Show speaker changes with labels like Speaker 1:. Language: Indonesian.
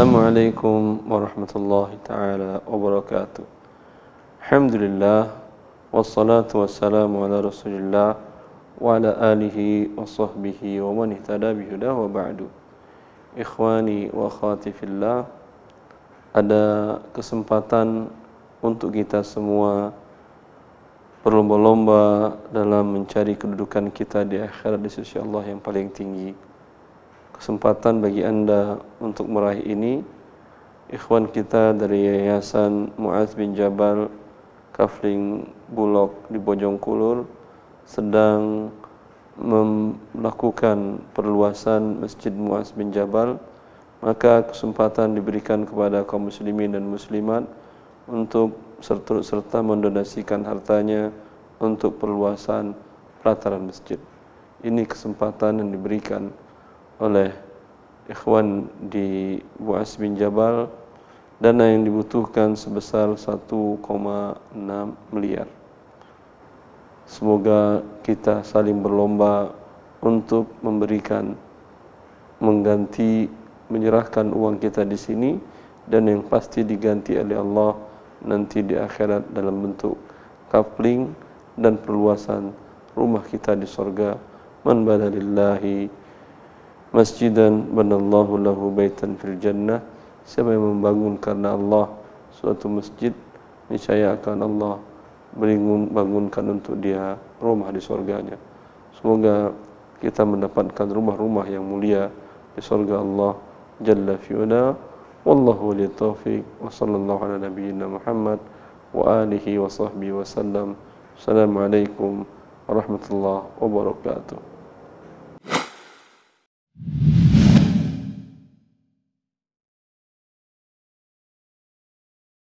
Speaker 1: Assalamualaikum warahmatullahi taala wabarakatuh. Alhamdulillah wassalatu ala Rasulillah wa ala wa sahbihi wa man ihtada wa ba'du. ada kesempatan untuk kita semua berlomba-lomba dalam mencari kedudukan kita di akhirat di yang paling tinggi kesempatan bagi Anda untuk meraih ini ikhwan kita dari Yayasan Muaz bin Jabal Kafling Bulog di Bojongkulur sedang melakukan perluasan Masjid Muaz bin Jabal maka kesempatan diberikan kepada kaum muslimin dan muslimat untuk serta, serta mendonasikan hartanya untuk perluasan pelataran masjid. Ini kesempatan yang diberikan oleh ikhwan di Buas bin Jabal dana yang dibutuhkan sebesar 1,6 miliar. Semoga kita saling berlomba untuk memberikan mengganti menyerahkan uang kita di sini dan yang pasti diganti oleh Allah nanti di akhirat dalam bentuk coupling dan perluasan rumah kita di sorga man badalillahi masjidan banallahu lahu baitan fil jannah siapa yang membangun karena Allah suatu masjid niscaya akan Allah beringun bangunkan untuk dia rumah di surganya semoga kita mendapatkan rumah-rumah yang mulia di surga Allah jalla fi'ala wallahu li taufiq wa sallallahu ala nabiyyina Muhammad wa alihi wa sahbihi wa sallam assalamualaikum warahmatullahi wabarakatuh